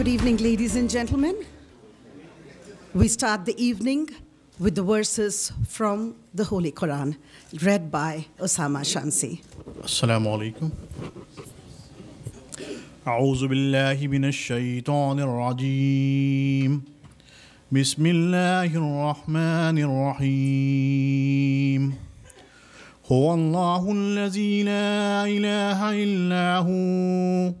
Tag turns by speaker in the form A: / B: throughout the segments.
A: Good evening, ladies and gentlemen. We start the evening with the verses from the Holy Quran, read by Osama Shamsi.
B: Assalamu alaikum. أعوذ بالله من الشيطان الرجيم بسم الله الرحمن الرحيم هو الله الذي لا إله إلا هو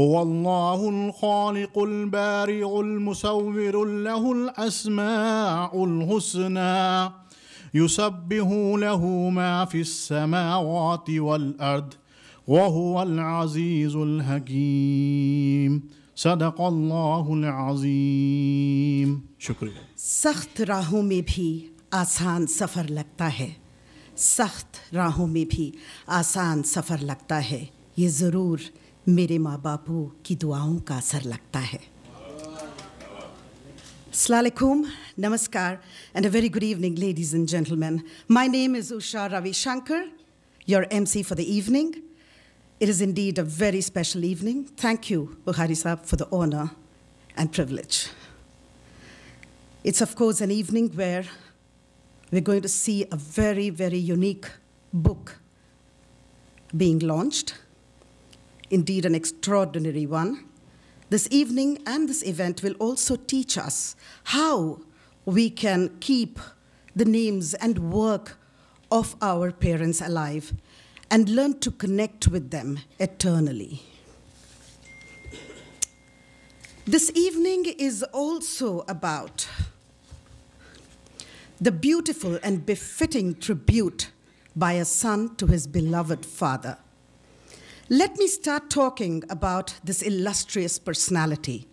B: هو الله الخالق البارئ المصور له الاسماء الحسنى يسبح له ما في السماوات والارض وهو العزيز الحكيم صدق الله العظيم شكرا
A: سخت راہوں میں بھی آسان سفر لگتا ہے سخت راہوں میں بھی آسان سفر لگتا ہے یہ ضرور मेरे माँ बापू की दुआओं का असर लगता है namaskar, and a very good evening, ladies and gentlemen. My name is Usha Ravi Shankar, your MC for the evening. It is indeed a very special evening. Thank you, Buhari Saab, for the honor and privilege. It's, of course, an evening where we're going to see a very, very unique book being launched indeed an extraordinary one. This evening and this event will also teach us how we can keep the names and work of our parents alive and learn to connect with them eternally. This evening is also about the beautiful and befitting tribute by a son to his beloved father. Let me start talking about this illustrious personality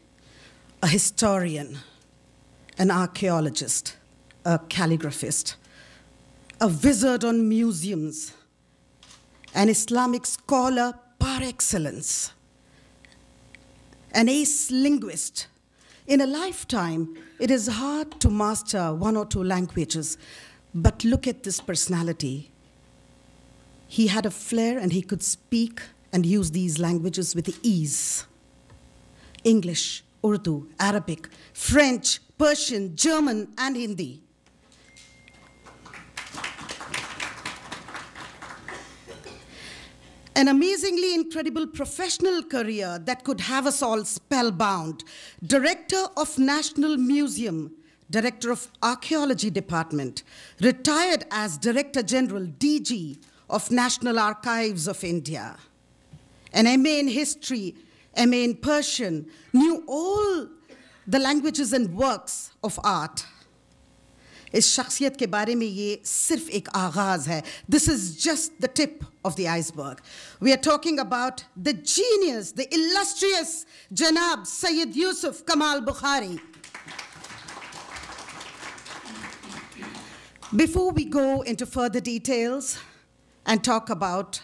A: a historian, an archaeologist, a calligraphist, a wizard on museums, an Islamic scholar par excellence, an ace linguist. In a lifetime, it is hard to master one or two languages, but look at this personality. He had a flair and he could speak and use these languages with ease. English, Urdu, Arabic, French, Persian, German, and Hindi. An amazingly incredible professional career that could have us all spellbound. Director of National Museum, Director of Archaeology Department, retired as Director General, DG, of National Archives of India. And MA in history, MA in Persian, knew all the languages and works of art. This is just the tip of the iceberg. We are talking about the genius, the illustrious Janab Sayyid Yusuf Kamal Bukhari. Before we go into further details and talk about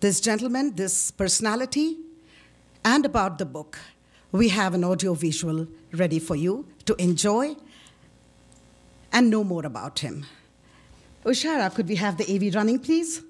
A: this gentleman, this personality, and about the book. We have an audiovisual ready for you to enjoy and know more about him. Ushara, could we have the AV running, please?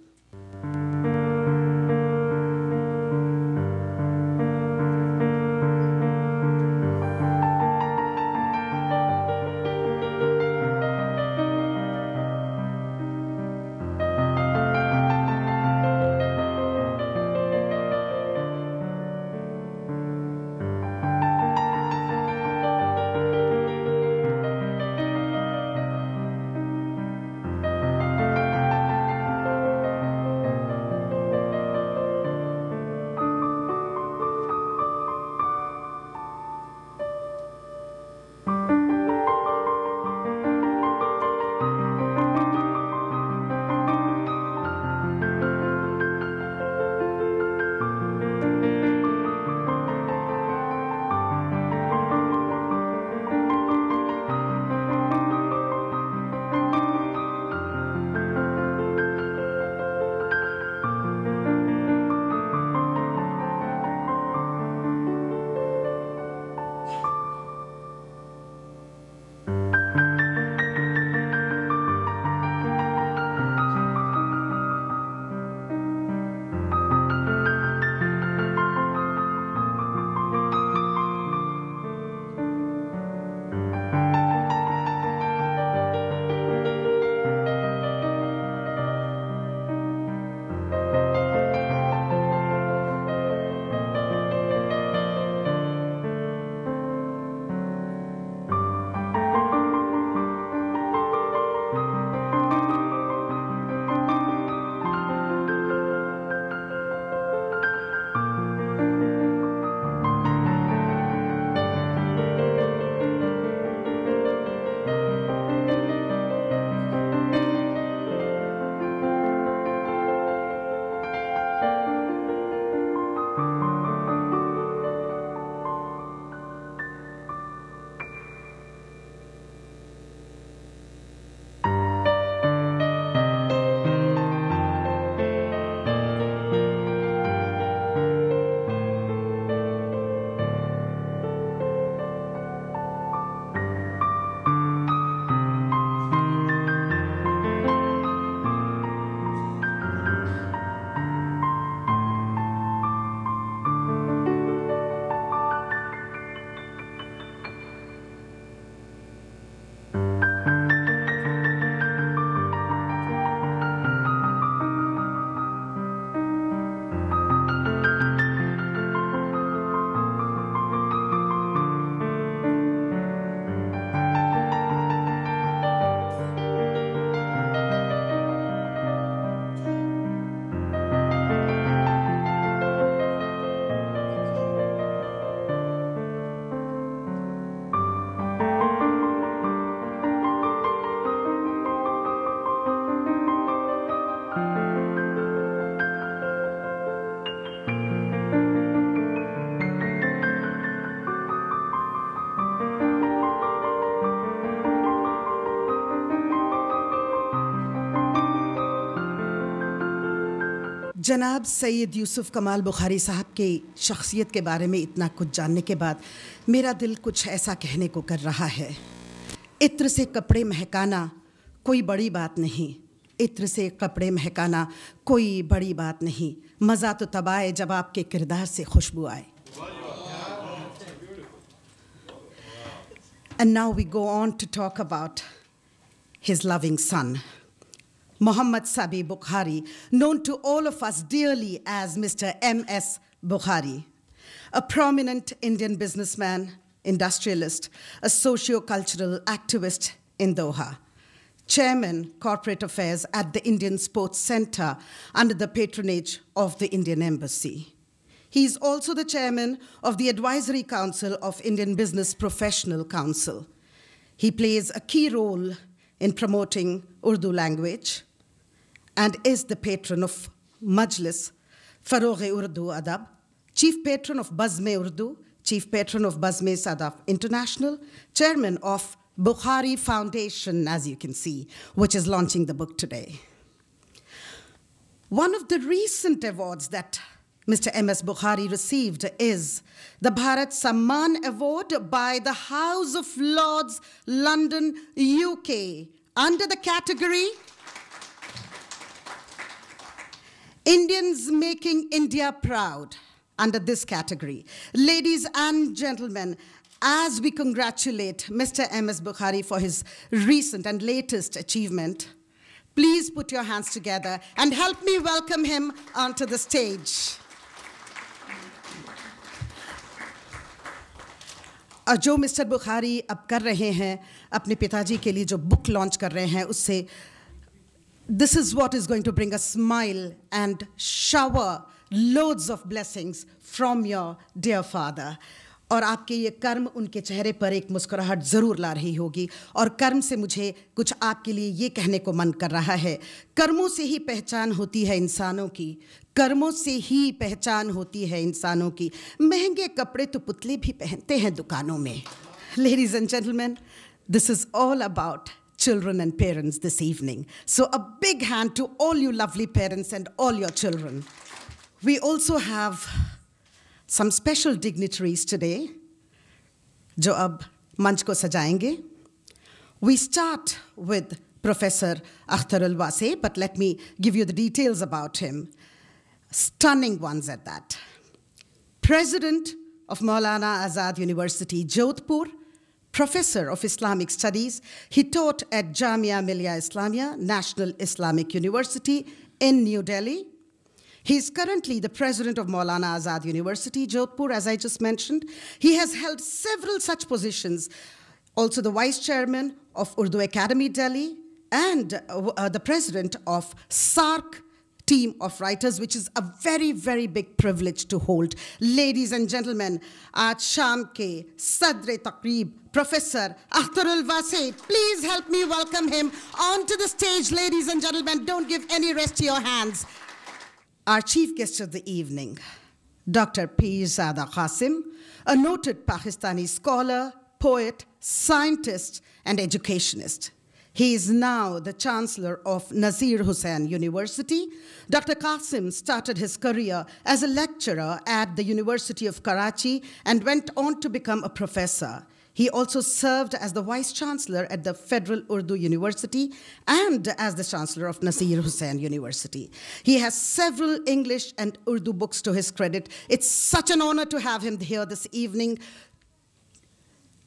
A: जनाब सैयद यूसुफ कमाल बुखारी साहब के शख्सियत के बारे में इतना कुछ जानने के बाद मेरा दिल कुछ ऐसा कहने को कर रहा है इत्र से कपड़े महकाना कोई बड़ी बात नहीं इत्र से कपड़े महकाना कोई बड़ी बात नहीं मज़ा तो तब आए जब आपके किरदार से खुशबू आए and now we go on to talk about his loving son Muhammad Sabi Bukhari, known to all of us dearly as Mr. M.S. Bukhari, a prominent Indian businessman, industrialist, a socio-cultural activist in Doha, chairman corporate affairs at the Indian Sports Center under the patronage of the Indian Embassy. He is also the chairman of the Advisory Council of Indian Business Professional Council. He plays a key role in promoting Urdu language, and is the patron of Majlis Farogh Urdu Adab, chief patron of Bazme Urdu, chief patron of Bazme Sadaf International, chairman of Bukhari Foundation, as you can see, which is launching the book today. One of the recent awards that Mr. M.S. Bukhari received is the Bharat Samman Award by the House of Lords, London, UK, under the category Indians making India proud under this category. Ladies and gentlemen, as we congratulate Mr. M.S. Bukhari for his recent and latest achievement, please put your hands together and help me welcome him onto the stage. और जो mister Bukhari अब कर रहे हैं अपने पिताजी के लिए जो बुक लॉन्च कर रहे हैं उससे this is what is going to bring a smile and shower loads of blessings from your dear father. और आपके ये कर्म उनके चेहरे पर एक मुस्कुराहट ज़रूर ला रही होगी और कर्म से मुझे कुछ आपके लिए ये कहने को मन कर रहा है कर्मों से ही पहचान होती है इंसानों की कर्मों से ही पहचान होती है इंसानों की महंगे कपड़े तो पुतले भी पहनते हैं दुकानों में ladies and gentleman this is all about children and parents this evening. So a big hand to all you lovely parents and all your children. We also have some special dignitaries today, jo ab manch ko sajayenge. We start with Professor Akhtar Alwase, but let me give you the details about him. Stunning ones at that. President of Maulana Azad University, Jodhpur, professor of Islamic studies. He taught at Jamia Millia Islamia, National Islamic University in New Delhi. He is currently the president of Maulana Azad University, Jodhpur, as I just mentioned. He has held several such positions, also the vice chairman of Urdu Academy Delhi and uh, uh the president of SARC team of writers, which is a very, very big privilege to hold. Ladies and gentlemen, aaj sham ke sadre taqreeb, Professor Akhtarul Vasey, please help me welcome him onto the stage, ladies and gentlemen. Don't give any rest to your hands. Our chief guest of the evening, Dr. Pirzada Qasim, a noted Pakistani scholar, poet, scientist, and educationist. He is now the chancellor of Nazir Hussain University. Dr. Qasim started his career as a lecturer at the University of Karachi and went on to become a professor. He also served as the vice chancellor at the Federal Urdu University and as the chancellor of Nasir Hussain University. He has several English and Urdu books to his credit. It's such an honor to have him here this evening.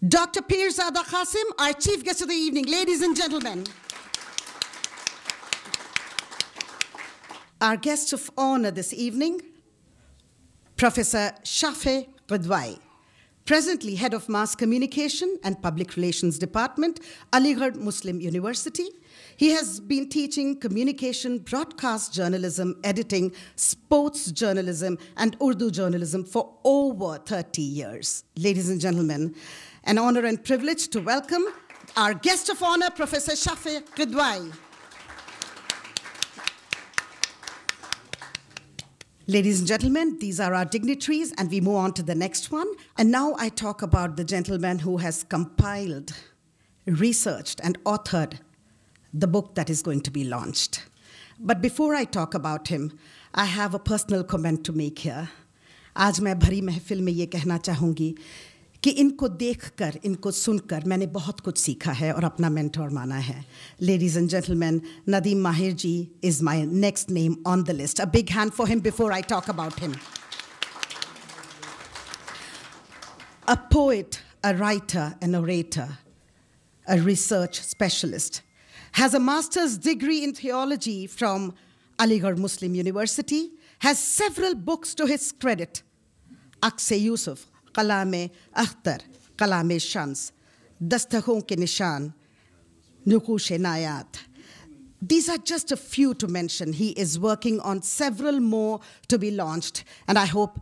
A: Dr. Peer Zada Qasim, our chief guest of the evening. Ladies and gentlemen. our guest of honor this evening, Professor Shafi Ridwai, presently head of Mass Communication and Public Relations Department, Aligarh Muslim University. He has been teaching communication, broadcast journalism, editing, sports journalism, and Urdu journalism for over 30 years. Ladies and gentlemen, an honor and privilege to welcome our guest of honor, Professor Shafi Ridwai. Ladies and gentlemen, these are our dignitaries, and we move on to the next one. And now I talk about the gentleman who has compiled, researched, and authored the book that is going to be launched. But before I talk about him, I have a personal comment to make here. आज मैं भरी महफिल में ये कहना चाहूँगी कि इनको देखकर इनको सुनकर मैंने बहुत कुछ सीखा है और अपना मेंटोर माना है ladies and gentleman Nadeem Mahir ji is my next name on the list a big hand for him before I talk about him a poet, a writer, an orator, a research specialist, has a master's degree in theology from Aligarh Muslim University, has several books to his credit. Akshay Yusuf These are just a few to mention. He is working on several more to be launched, and I hope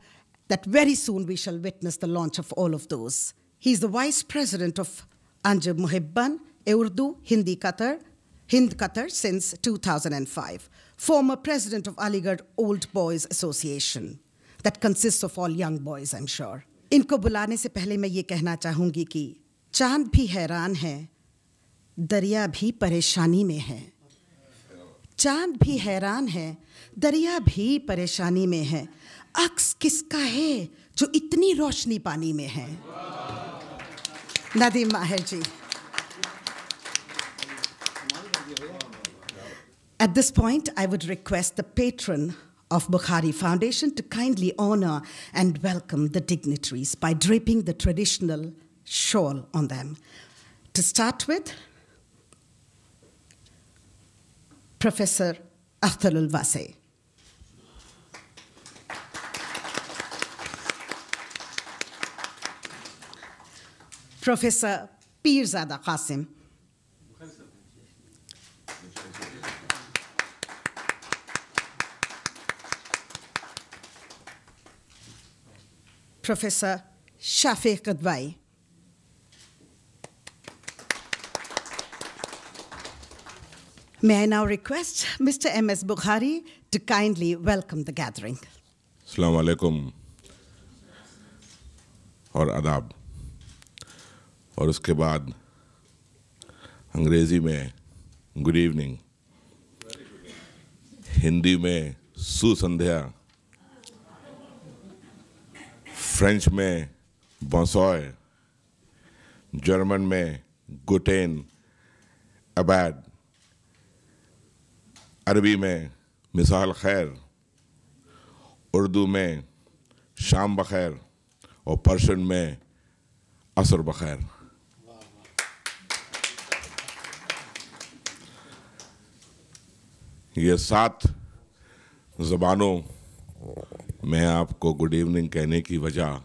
A: that very soon we shall witness the launch of all of those. He is the vice president of Anjab Muhibban, Urdu, Hindi Qatar, Hind Qatar since 2005, former president of Aligarh Old Boys Association, that consists of all young boys, I'm sure. इनको बुलाने से पहले मैं ये कहना चाहूँगी कि चांद भी हैरान है दरिया भी परेशानी में है चांद भी हैरान है दरिया भी परेशानी में है अक्स किसका है जो इतनी रोशनी पानी में है नदीम माहिर जी At this point, I would request the patron of Bukhari Foundation to kindly honor and welcome the dignitaries by draping the traditional shawl on them. To start with, Professor Akhtarul Vasey. Professor Pirzada Qasim. Professor Shafi Qadbai. May I now request Mr. M.S. Bukhari to kindly welcome the gathering.
C: Assalamu alaikum और आदाब और उसके बाद अंग्रेज़ी में good evening Hindi में सुसंध्या French में बसॉय German में गुटेन अबैड अरबी में मिसाल खैर उर्दू में शाम बखैर और पर्शन में असर बखैर ये सात ज़बानों मैं आपको गुड इवनिंग कहने की वजह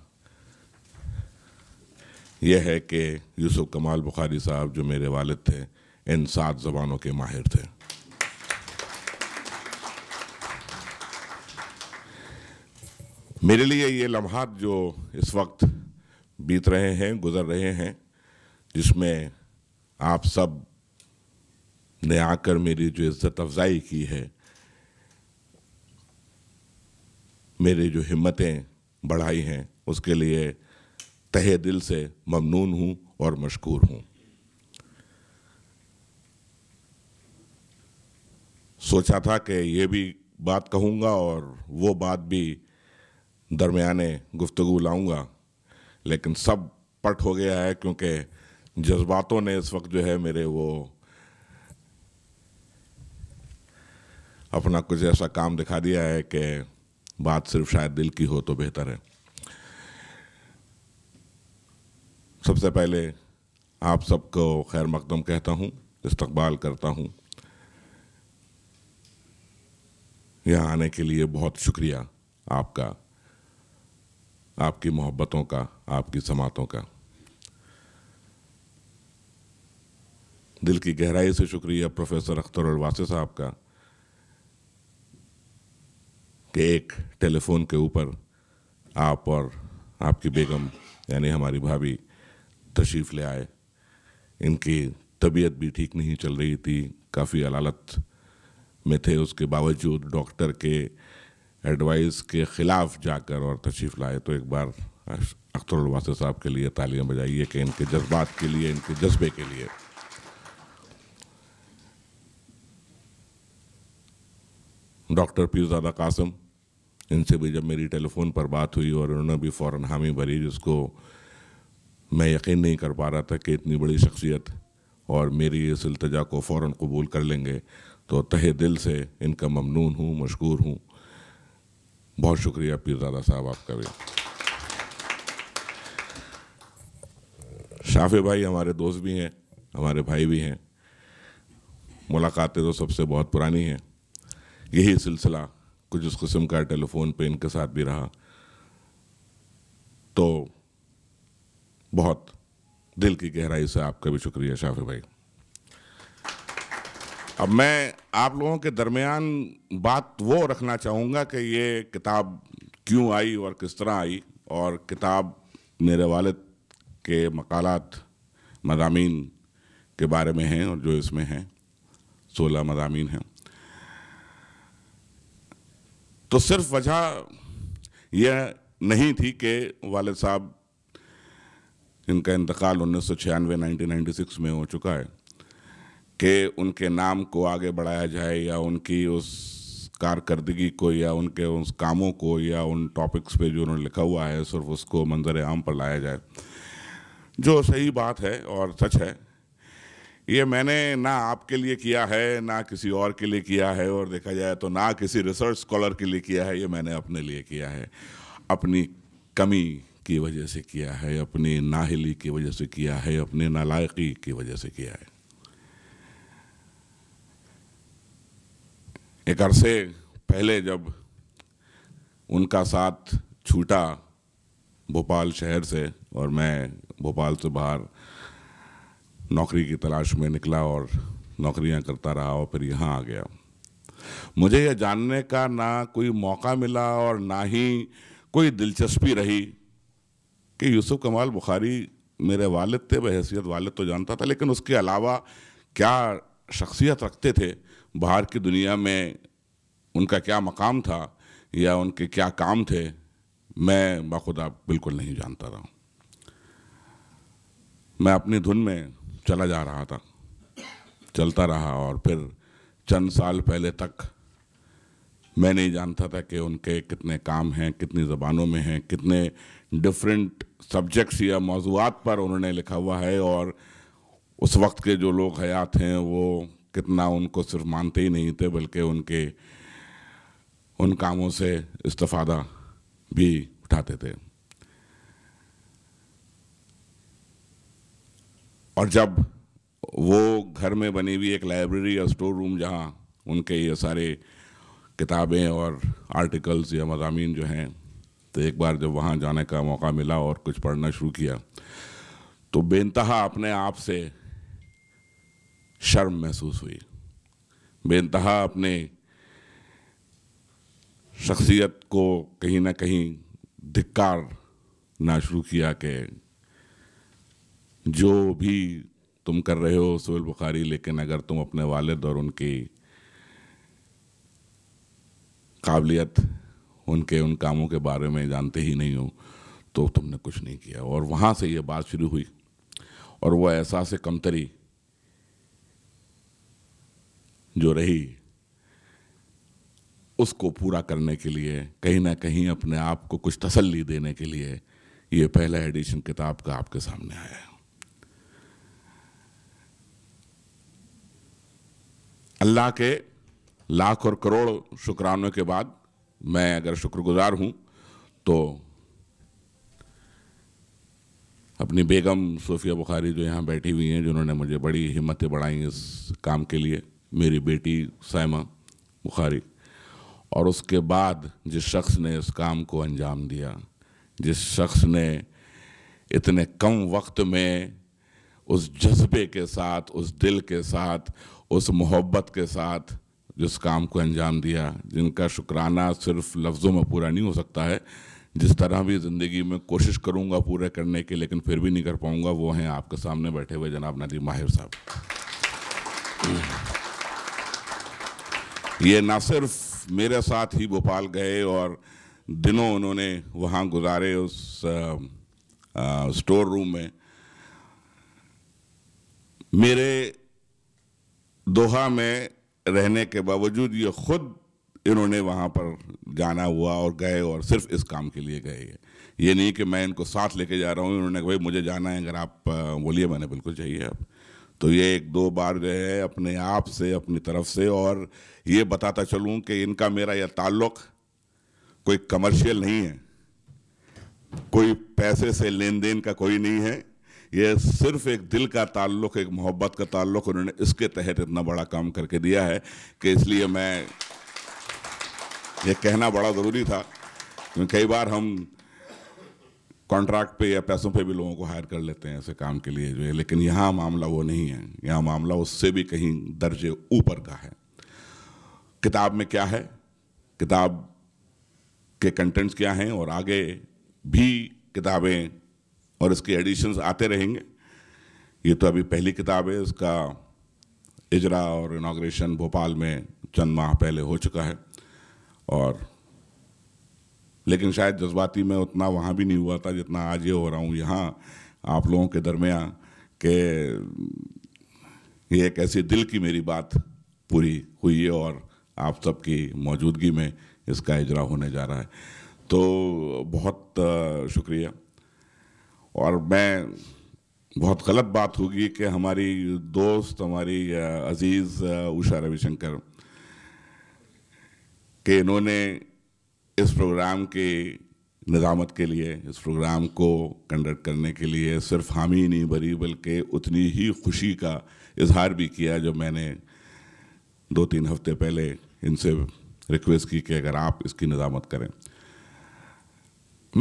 C: यह है कि यूसुफ कमाल बुखारी साहब जो मेरे वालिद थे इन सात ज़बानों के माहिर थे मेरे लिए ये लम्हात जो इस वक्त बीत रहे हैं गुज़र रहे हैं जिसमें आप सब ने आकर मेरी जो इज़्ज़त अफजाई की है मेरी जो हिम्मतें बढ़ाई हैं उसके लिए तहे दिल से ममनून हूँ और मशकूर हूँ सोचा था कि ये भी बात कहूँगा और वो बात भी दरमियाने गुफ्तु लाऊँगा लेकिन सब पट हो गया है क्योंकि जज्बातों ने इस वक्त जो है मेरे वो अपना कुछ ऐसा काम दिखा दिया है कि बात सिर्फ शायद दिल की हो तो बेहतर है सबसे पहले आप सबको खैर मकदम कहता हूँ इस्तकबाल करता हूँ यहाँ आने के लिए बहुत शुक्रिया आपका आपकी मोहब्बतों का आपकी समातों का दिल की गहराई से शुक्रिया प्रोफेसर अख्तर अलवासी साहब का कि एक टेलीफोन के ऊपर आप और आपकी बेगम यानी हमारी भाभी तशरीफ़ ले आए इनकी तबीयत भी ठीक नहीं चल रही थी काफ़ी अलालत में थे उसके बावजूद डॉक्टर के एडवाइस के ख़िलाफ़ जाकर और तशरीफ़ लाए तो एक बार अख्तर वासे साहब के लिए तालियां बजाइए कि इनके जज्बात के लिए इनके जज्बे के लिए डॉक्टर पीरजादा कासम इनसे भी जब मेरी टेलीफोन पर बात हुई और उन्होंने भी फ़ौर हामी भरी जिसको मैं यकीन नहीं कर पा रहा था कि इतनी बड़ी शख्सियत और मेरी इस अल्तजा को फ़ौर कबूल कर लेंगे तो तहे दिल से इनका ममनून हूँ मशहूर हूँ बहुत शुक्रिया पीरजादा साहब आपका भी शाफे भाई हमारे दोस्त भी हैं हमारे भाई भी हैं मुलाकातें तो सबसे बहुत पुरानी हैं यही सिलसिला कुछ उस किस्म का टेलीफोन पे इनके साथ भी रहा तो बहुत दिल की गहराई से आपका भी शुक्रिया शाफी भाई अब मैं आप लोगों के दरमियान बात वो रखना चाहूँगा कि ये किताब क्यों आई और किस तरह आई और किताब मेरे वालद के मकालत मजामी के बारे में हैं और जो इसमें हैं सोलह मजामी हैं तो सिर्फ वजह यह नहीं थी कि वाल साहब इनका इंतकाल उन्नीस सौ छियानवे में हो चुका है कि उनके नाम को आगे बढ़ाया जाए या उनकी उस कारकर्दगी को या उनके उस कामों को या उन टॉपिक्स पे जो उन्होंने लिखा हुआ है सिर्फ उसको मंजर आम पर लाया जाए जो सही बात है और सच है ये मैंने ना आपके लिए किया है ना किसी और के लिए किया है और देखा जाए तो ना किसी रिसर्च स्कॉलर के लिए किया है ये मैंने अपने लिए किया है अपनी कमी की वजह से किया है अपनी नाहली की वजह से किया है अपने नालायकी की वजह से किया है एक अरसे पहले जब उनका साथ छूटा भोपाल शहर से और मैं भोपाल से बाहर नौकरी की तलाश में निकला और नौकरियां करता रहा और फिर यहाँ आ गया मुझे यह जानने का ना कोई मौका मिला और ना ही कोई दिलचस्पी रही कि यूसुफ कमाल बुखारी मेरे वालिद थे बहसीत वालिद तो जानता था लेकिन उसके अलावा क्या शख्सियत रखते थे बाहर की दुनिया में उनका क्या मकाम था या उनके क्या काम थे मैं बाखुदा बिल्कुल नहीं जानता रहा मैं अपनी धुन में चला जा रहा था चलता रहा और फिर चंद साल पहले तक मैं नहीं जानता था कि उनके कितने काम हैं कितनी ज़बानों में हैं कितने डिफरेंट सब्जेक्ट्स या मौजूद पर उन्होंने लिखा हुआ है और उस वक्त के जो लोग हयात हैं वो कितना उनको सिर्फ मानते ही नहीं थे बल्कि उनके उन कामों से इस्तफ़ादा भी उठाते थे और जब वो घर में बनी हुई एक लाइब्रेरी या स्टोर रूम जहाँ उनके ये सारे किताबें और आर्टिकल्स या मजामी जो हैं तो एक बार जब वहाँ जाने का मौका मिला और कुछ पढ़ना शुरू किया तो बेनतहा अपने आप से शर्म महसूस हुई बेनतहा अपने शख्सियत को कहीं ना कहीं धिक्कार ना शुरू किया कि जो भी तुम कर रहे हो सोहेल बुखारी लेकिन अगर तुम अपने वालद और उनकी काबिलियत उनके उन कामों के बारे में जानते ही नहीं हो तो तुमने कुछ नहीं किया और वहाँ से ये बात शुरू हुई और वह एहसास कमतरी जो रही उसको पूरा करने के लिए कहीं ना कहीं अपने आप को कुछ तसल्ली देने के लिए ये पहला एडिशन किताब का आपके सामने आया है अल्लाह के लाख और करोड़ शुक्रानों के बाद मैं अगर शुक्रगुजार हूँ तो अपनी बेगम सोफिया बुखारी जो यहाँ बैठी हुई हैं जिन्होंने मुझे बड़ी हिम्मतें बढ़ाई इस काम के लिए मेरी बेटी सैमा बुखारी और उसके बाद जिस शख्स ने इस काम को अंजाम दिया जिस शख्स ने इतने कम वक्त में उस जज्बे के साथ उस दिल के साथ उस मोहब्बत के साथ जिस काम को अंजाम दिया जिनका शुक्राना सिर्फ लफ्ज़ों में पूरा नहीं हो सकता है जिस तरह भी ज़िंदगी में कोशिश करूँगा पूरे करने की लेकिन फिर भी नहीं कर पाऊँगा वो हैं आपके सामने बैठे हुए जनाब नदी माहिर साहब ये ना सिर्फ मेरे साथ ही भोपाल गए और दिनों उन्होंने वहाँ गुजारे उस आ, आ, स्टोर रूम में मेरे दोहा में रहने के बावजूद ये खुद इन्होंने वहाँ पर जाना हुआ और गए और सिर्फ इस काम के लिए गए ये नहीं कि मैं इनको साथ लेके जा रहा हूँ इन्होंने कहा भाई मुझे जाना है अगर आप बोलिए मैंने बिल्कुल चाहिए अब तो ये एक दो बार जो है अपने आप से अपनी तरफ से और ये बताता चलूँ कि इनका मेरा यह ताल्लुक़ कोई कमर्शियल नहीं है कोई पैसे से लेन देन का कोई नहीं है ये सिर्फ एक दिल का ताल्लुक एक मोहब्बत का ताल्लुक उन्होंने इसके तहत इतना बड़ा काम करके दिया है कि इसलिए मैं ये कहना बड़ा ज़रूरी था क्योंकि कई बार हम कॉन्ट्रैक्ट पे या पैसों पे भी लोगों को हायर कर लेते हैं ऐसे काम के लिए जो है लेकिन यहाँ मामला वो नहीं है यहाँ मामला उससे भी कहीं दर्जे ऊपर का है किताब में क्या है किताब के कंटेंट्स क्या हैं और आगे भी किताबें और इसके एडिशंस आते रहेंगे ये तो अभी पहली किताब है इसका इजरा और इनाग्रेशन भोपाल में चंद माह पहले हो चुका है और लेकिन शायद जज्बाती में उतना वहाँ भी नहीं हुआ था जितना आज ये हो रहा हूँ यहाँ आप लोगों के दरमिया के ये एक ऐसी दिल की मेरी बात पूरी हुई है और आप सबकी मौजूदगी में इसका इजरा होने जा रहा है तो बहुत शुक्रिया और मैं बहुत गलत बात होगी कि हमारी दोस्त हमारी अजीज़ उषा रविशंकर के इन्होंने इस प्रोग्राम के निजामत के लिए इस प्रोग्राम को कंडक्ट करने के लिए सिर्फ हामी ही नहीं भरी बल्कि उतनी ही खुशी का इजहार भी किया जो मैंने दो तीन हफ्ते पहले इनसे रिक्वेस्ट की कि अगर आप इसकी निजामत करें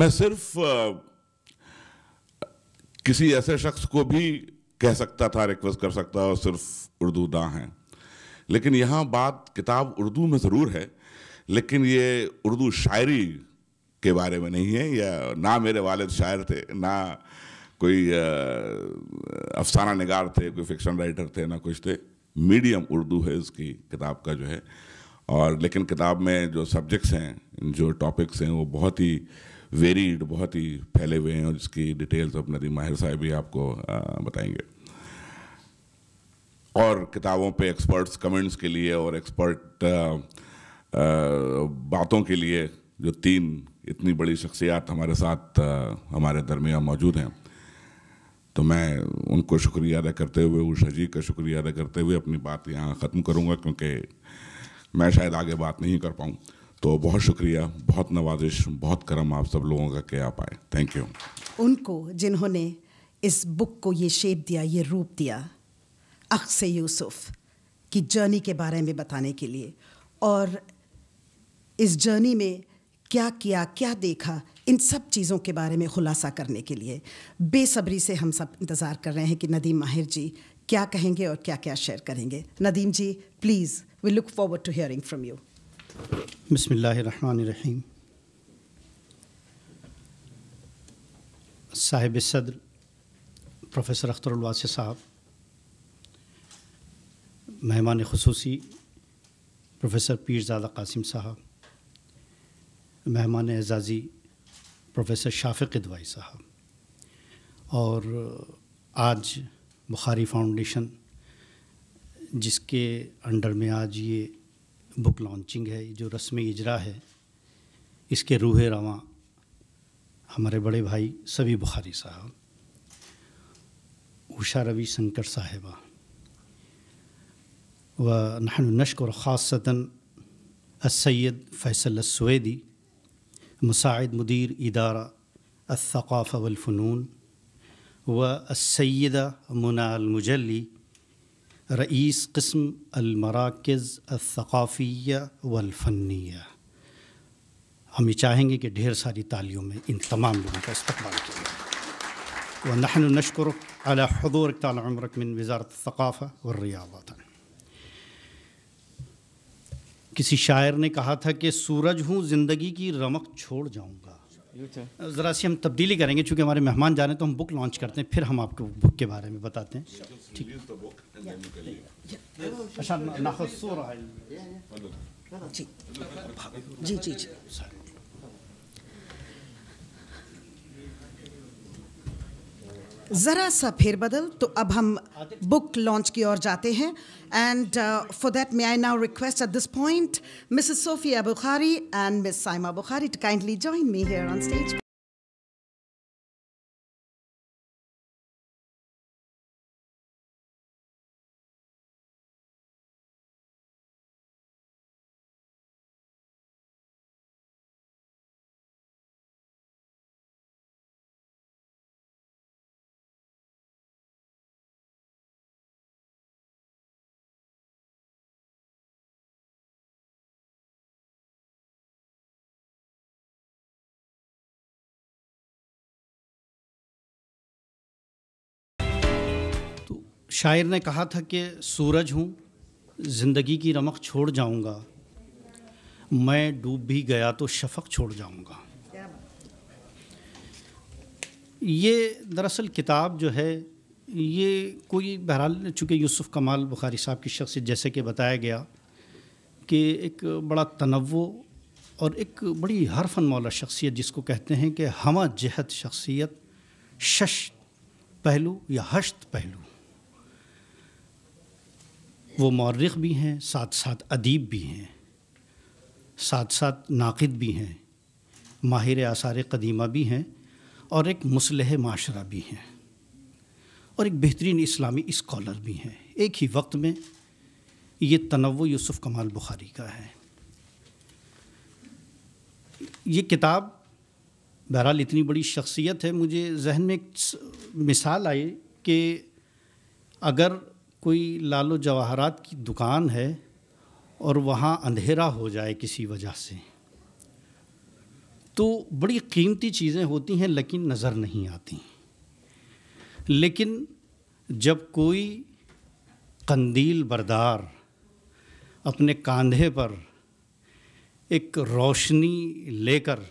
C: मैं सिर्फ़ किसी ऐसे शख्स को भी कह सकता था रिक्वेस्ट कर सकता और सिर्फ उर्दू दाँ हैं लेकिन यहाँ बात किताब उर्दू में ज़रूर है लेकिन ये उर्दू शायरी के बारे में नहीं है या ना मेरे वालिद शायर थे ना कोई अफसाना निगार थे कोई फिक्शन राइटर थे ना कुछ थे मीडियम उर्दू है इसकी किताब का जो है और लेकिन किताब में जो सब्जेक्ट्स हैं जो टॉपिक्स हैं वो बहुत ही वेरीड बहुत ही फैले हुए हैं और जिसकी डिटेल्स अब नदी माहिर साहब भी आपको बताएंगे और किताबों पे एक्सपर्ट्स कमेंट्स के लिए और एक्सपर्ट बातों के लिए जो तीन इतनी बड़ी शख्सियात हमारे साथ हमारे दरमिया मौजूद हैं तो मैं उनको शुक्रिया अदा करते हुए उषा जी का शुक्रिया अदा करते हुए अपनी बात यहाँ ख़त्म करूँगा क्योंकि मैं शायद आगे बात नहीं कर पाऊँ तो बहुत शुक्रिया बहुत नवाजिश बहुत करम आप सब लोगों का क्या आप आए थैंक यू
A: उनको जिन्होंने इस बुक को ये शेप दिया ये रूप दिया अक्स यूसुफ की जर्नी के बारे में बताने के लिए और इस जर्नी में क्या किया क्या देखा इन सब चीज़ों के बारे में खुलासा करने के लिए बेसब्री से हम सब इंतज़ार कर रहे हैं कि नदीम माहिर जी क्या कहेंगे और क्या क्या शेयर करेंगे Nadeem ji please we look forward to hearing from you
D: बसमीम साहिब सदर प्रोफेसर अख्तरवास साहब मेहमान खसूसी प्रोफेसर पीरजादा कासिम साहब मेहमान एजाज़ी प्रोफेसर शाफिक दवाई साहब और आज बुखारी फाउंडेशन जिसके अंडर में आज ये बुक लॉन्चिंग है जो रस्म इजरा है इसके रूह रवा हमारे बड़े भाई सभी बुखारी साहब उषा रवि शंकर साहेबा व नहन नश्क और ख़ासता असैद फैसल सवेदी मुसाद मुदीर इदारा असफ़ा वलफ़नून व सैदा मुनाल मुजली रईस कस्म अलमराकज़ अलफ़िया वलफ़निया हम ये चाहेंगे कि ढेर सारी तालियों में इन तमाम लोगों का इस्तबाल किया व नहन नशकर अलादूर तमरक मिन वज़ारत फ़ाफ़ा और रियावत किसी शायर ने कहा था कि सूरज हूँ ज़िंदगी की रमक छोड़ जाऊँगा
C: ज़रा
D: सी हम तब्दीली करेंगे चूँकि हमारे मेहमान जा रहे हैं तो हम बुक लॉन्च करते हैं फिर हम आपको बुक के बारे में बताते हैं ठीक
C: अच्छा जी जी जी
A: ज़रा सा फिर बदल तो अब हम बुक लॉन्च की ओर जाते हैं and for that may I now request at this point Mrs Sophia Bukhari and miss Saima Bukhari to kindly join me here on stage
D: शायर ने कहा था कि सूरज हूँ ज़िंदगी की रमक छोड़ जाऊँगा मैं डूब भी गया तो शफक छोड़ जाऊँगा ये दरअसल किताब जो है ये कोई बहरहाल चूँकि यूसुफ़ कमाल बुखारी साहब की शख्सियत जैसे कि बताया गया कि एक बड़ा तनवो और एक बड़ी हरफन मौला शख्सियत जिसको कहते हैं कि हम जहत शख्सियत शश पहलू या हश्त पहलू वो मौरख भी हैं साथ साथ अदीब भी हैं साथ साथ नाकद भी हैं माहिर आसार कदीमा भी हैं और एक मुसलह माशरा भी हैं और एक बेहतरीन इस्लामी इस्कॉलर भी हैं एक ही वक्त में ये तनव यूसुफ़ कमाल बुखारी का है ये किताब बहरहाल इतनी बड़ी शख्सियत है मुझे जहन में एक मिसाल आई कि अगर कोई लालो जवाहरात की दुकान है और वहाँ अंधेरा हो जाए किसी वजह से तो बड़ी कीमती चीज़ें होती हैं लेकिन नज़र नहीं आती लेकिन जब कोई कंदील बरदार अपने कंधे पर एक रोशनी लेकर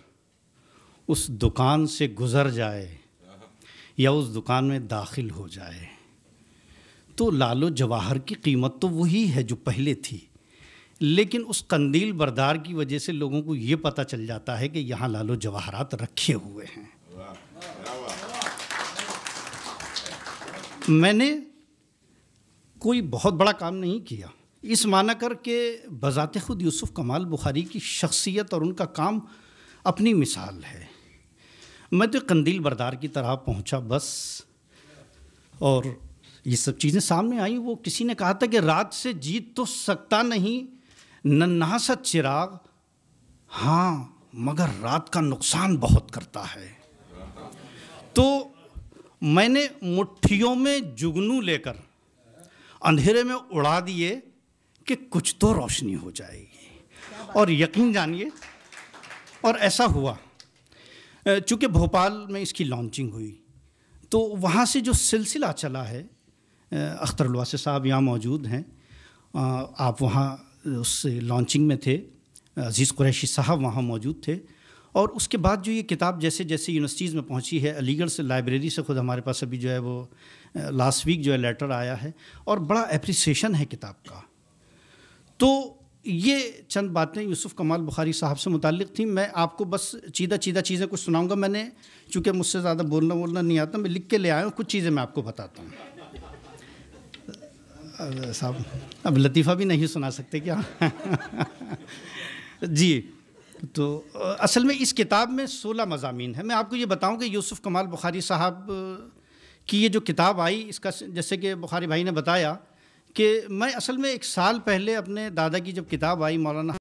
D: उस दुकान से गुज़र जाए या उस दुकान में दाखिल हो जाए तो लालो जवाहर की कीमत तो वही है जो पहले थी लेकिन उस कंदील बरदार की वजह से लोगों को ये पता चल जाता है कि यहाँ लालो जवाहरात रखे हुए हैं मैंने कोई बहुत बड़ा काम नहीं किया इस माना कर के बज़ात ख़ुद यूसुफ़ कमाल बुखारी की शख्सियत और उनका काम अपनी मिसाल है मैं तो कंदील बरदार की तरह पहुंचा बस और ये सब चीज़ें सामने आई वो किसी ने कहा था कि रात से जीत तो सकता नहीं नन्हा सा चिराग हाँ मगर रात का नुकसान बहुत करता है तो मैंने मुट्ठियों में जुगनू लेकर अंधेरे में उड़ा दिए कि कुछ तो रोशनी हो जाएगी और यकीन जानिए और ऐसा हुआ चूँकि भोपाल में इसकी लॉन्चिंग हुई तो वहाँ से जो सिलसिला चला है अख्तर लवासी साहब यहाँ मौजूद हैं आप वहाँ उस लॉन्चिंग में थे अजीज़ कुरैशी साहब वहाँ मौजूद थे और उसके बाद जो ये किताब जैसे जैसे यूनिवर्सिटीज़ में पहुँची है अलीगढ़ से लाइब्रेरी से खुद हमारे पास अभी जो है वो लास्ट वीक जो है लेटर आया है और बड़ा अप्रिसशन है किताब का तो ये चंद बातें यूसुफ़ कमाल बुखारी साहब से मुतल थी मैं आपको बस चीदा चीदा चीज़ें कुछ सुनाऊंगा मैंने चूँकि मुझसे ज़्यादा बोलना बोलना नहीं आता मैं लिख के ले आया हूँ कुछ चीज़ें मैं आपको बताता हूँ साहब अब लतीफ़ा भी नहीं सुना सकते क्या जी तो असल में इस किताब में सोलह मजामी हैं मैं आपको ये बताऊं कि यूसुफ़ कमाल बुखारी साहब की ये जो किताब आई इसका जैसे कि बुखारी भाई ने बताया कि मैं असल में एक साल पहले अपने दादा की जब किताब आई मौलाना